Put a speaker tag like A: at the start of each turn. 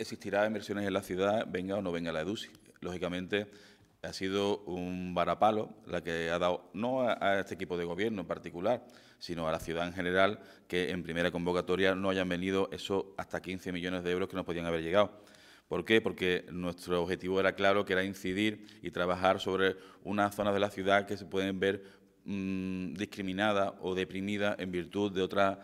A: existirá inversiones en la ciudad, venga o no venga la EDUSI. Lógicamente, ha sido un varapalo la que ha dado, no a, este equipo de gobierno en particular, sino a la ciudad en general, que en primera convocatoria no hayan venido esos hasta 15 millones de euros que nos podían haber llegado. ¿Por qué? Porque nuestro objetivo era claro que era incidir y trabajar sobre unas zonas de la ciudad que se pueden ver mm, discriminadas o deprimidas en virtud de otras